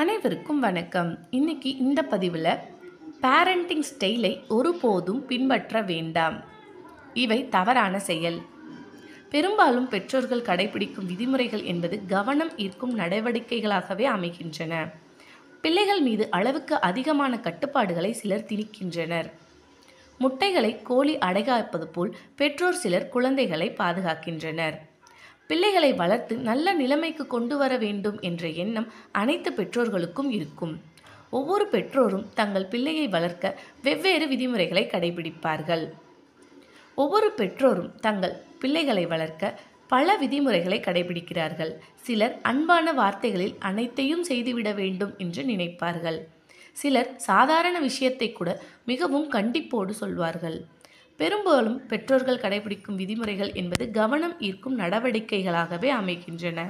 அனைவருக்கும் வணக்கம் இன்னைக்கு இந்த பதிவில் பேரண்டிங் ஸ்டைலை ஒருபோதும் பின்பற்ற வேண்டாம் இவை தவறான செயல் பெரும்பாலும் பெற்றோர்கள் கடைபிடிக்கும் விதிமுறைகள் என்பது கவனம் ஈர்க்கும் நடவடிக்கைகளாகவே அமைகின்றன பிள்ளைகள் மீது அளவுக்கு அதிகமான கட்டுப்பாடுகளை சிலர் திணிக்கின்றனர் முட்டைகளை கோழி அடைகாப்பது போல் பெற்றோர் சிலர் குழந்தைகளை பாதுகாக்கின்றனர் பிள்ளைகளை வளர்த்து நல்ல நிலைமைக்கு கொண்டு வர வேண்டும் என்ற எண்ணம் அனைத்து பெற்றோர்களுக்கும் இருக்கும் ஒவ்வொரு பெற்றோரும் தங்கள் பிள்ளையை வளர்க்க வெவ்வேறு விதிமுறைகளை கடைபிடிப்பார்கள் ஒவ்வொரு பெற்றோரும் தங்கள் பிள்ளைகளை வளர்க்க பல விதிமுறைகளை கடைபிடிக்கிறார்கள் சிலர் அன்பான வார்த்தைகளில் அனைத்தையும் செய்துவிட வேண்டும் என்று நினைப்பார்கள் சிலர் சாதாரண விஷயத்தை கூட மிகவும் கண்டிப்போடு சொல்வார்கள் பெரும்பாலும் பெற்றோர்கள் கடைபிடிக்கும் விதிமுறைகள் என்பது கவனம் ஈர்க்கும் நடவடிக்கைகளாகவே அமைகின்றன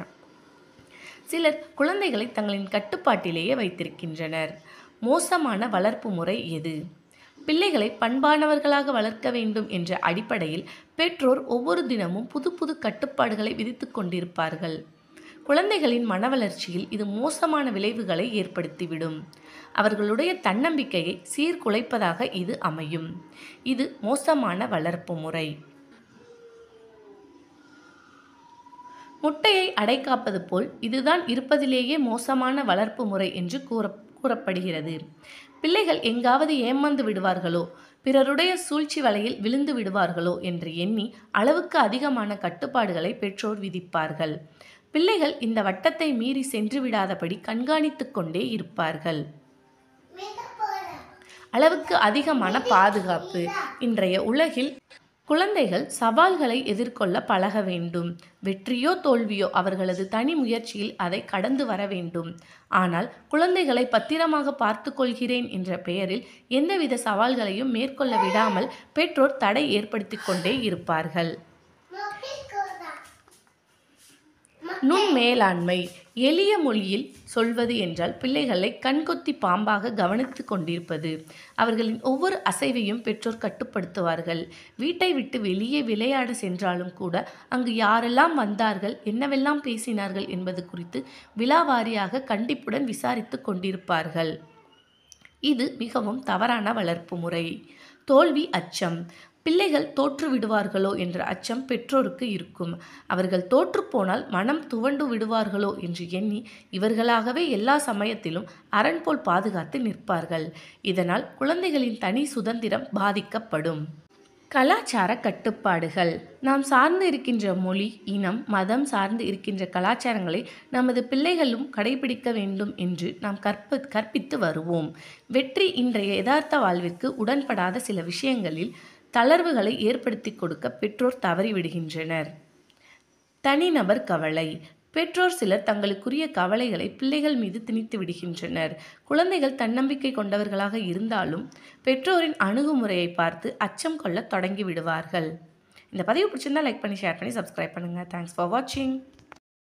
சிலர் குழந்தைகளை தங்களின் கட்டுப்பாட்டிலேயே வைத்திருக்கின்றனர் மோசமான வளர்ப்பு முறை எது பிள்ளைகளை பண்பானவர்களாக வளர்க்க வேண்டும் என்ற அடிப்படையில் பெற்றோர் ஒவ்வொரு தினமும் புது புது கட்டுப்பாடுகளை விதித்து கொண்டிருப்பார்கள் குழந்தைகளின் மன வளர்ச்சியில் இது மோசமான விளைவுகளை ஏற்படுத்திவிடும் அவர்களுடைய தன்னம்பிக்கையை சீர்குலைப்பதாக இது அமையும் இது மோசமான வளர்ப்பு முறை முட்டையை அடைக்காப்பது போல் இதுதான் இருப்பதிலேயே மோசமான வளர்ப்பு முறை என்று கூற கூறப்படுகிறது பிள்ளைகள் எங்காவது ஏமாந்து விடுவார்களோ பிறருடைய சூழ்ச்சி வலையில் விழுந்து விடுவார்களோ என்று எண்ணி அளவுக்கு அதிகமான கட்டுப்பாடுகளை பெற்றோர் விதிப்பார்கள் பிள்ளைகள் இந்த வட்டத்தை மீறி சென்று விடாதபடி கண்காணித்து கொண்டே இருப்பார்கள் அளவுக்கு அதிகமான பாதுகாப்பு இன்றைய உலகில் குழந்தைகள் சவால்களை எதிர்கொள்ள பழக வேண்டும் வெற்றியோ தோல்வியோ அவர்களது தனி முயற்சியில் அதை கடந்து வர வேண்டும் ஆனால் குழந்தைகளை பத்திரமாக பார்த்து கொள்கிறேன் என்ற பெயரில் எந்தவித சவால்களையும் மேற்கொள்ள விடாமல் பெற்றோர் தடை ஏற்படுத்தி கொண்டே இருப்பார்கள் நுண் மேலாண்மை எளிய மொழியில் சொல்வது என்றால் பிள்ளைகளை கண்கொத்தி பாம்பாக கவனித்து கொண்டிருப்பது அவர்களின் ஒவ்வொரு அசைவையும் பெற்றோர் கட்டுப்படுத்துவார்கள் வீட்டை விட்டு வெளியே விளையாட சென்றாலும் கூட அங்கு யாரெல்லாம் வந்தார்கள் என்னவெல்லாம் பேசினார்கள் என்பது குறித்து விழாவாரியாக கண்டிப்புடன் விசாரித்து கொண்டிருப்பார்கள் இது மிகவும் தவறான வளர்ப்பு முறை தோல்வி அச்சம் பிள்ளைகள் தோற்று விடுவார்களோ என்ற அச்சம் பெற்றோருக்கு இருக்கும் அவர்கள் தோற்றுப்போனால் மனம் துவண்டு விடுவார்களோ என்று எண்ணி இவர்களாகவே எல்லா சமயத்திலும் அரண் போல் பாதுகாத்து நிற்பார்கள் இதனால் குழந்தைகளின் தனி சுதந்திரம் பாதிக்கப்படும் கலாச்சார கட்டுப்பாடுகள் நாம் சார்ந்து இருக்கின்ற மொழி இனம் மதம் சார்ந்து இருக்கின்ற கலாச்சாரங்களை நமது பிள்ளைகளும் கடைபிடிக்க வேண்டும் என்று நாம் கற்ப கற்பித்து வருவோம் வெற்றி இன்றைய யதார்த்த வாழ்விற்கு உடன்படாத சில விஷயங்களில் தளர்வுகளை ஏற்படுத்தி கொடுக்க பெற்றோர் தவறிவிடுகின்றனர் தனிநபர் கவலை பெற்றோர் சிலர் தங்களுக்குரிய கவலைகளை பிள்ளைகள் மீது திணித்து விடுகின்றனர் குழந்தைகள் தன்னம்பிக்கை கொண்டவர்களாக இருந்தாலும் பெற்றோரின் அணுகுமுறையை பார்த்து அச்சம் கொள்ள தொடங்கி விடுவார்கள் இந்த பதிவு பிடிச்சிருந்தால் லைக் பண்ணி ஷேர் பண்ணி சப்ஸ்கிரைப் பண்ணுங்கள் தேங்க்ஸ் ஃபார் வாட்சிங்